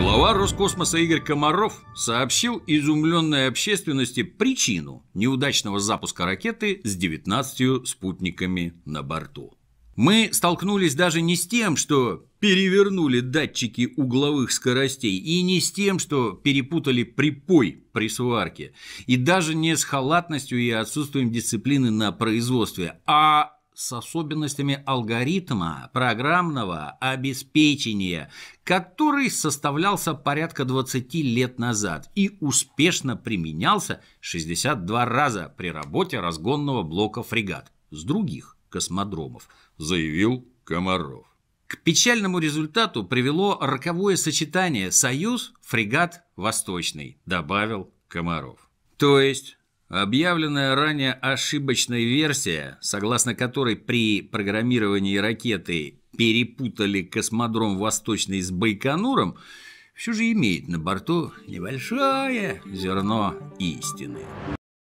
Глава Роскосмоса Игорь Комаров сообщил изумленной общественности причину неудачного запуска ракеты с 19 спутниками на борту. Мы столкнулись даже не с тем, что перевернули датчики угловых скоростей, и не с тем, что перепутали припой при сварке, и даже не с халатностью и отсутствием дисциплины на производстве, а с особенностями алгоритма программного обеспечения, который составлялся порядка 20 лет назад и успешно применялся 62 раза при работе разгонного блока фрегат с других космодромов, заявил Комаров. К печальному результату привело роковое сочетание «Союз», «Фрегат», «Восточный», добавил Комаров. То есть Объявленная ранее ошибочная версия, согласно которой при программировании ракеты перепутали космодром Восточный с Байконуром, все же имеет на борту небольшое зерно истины.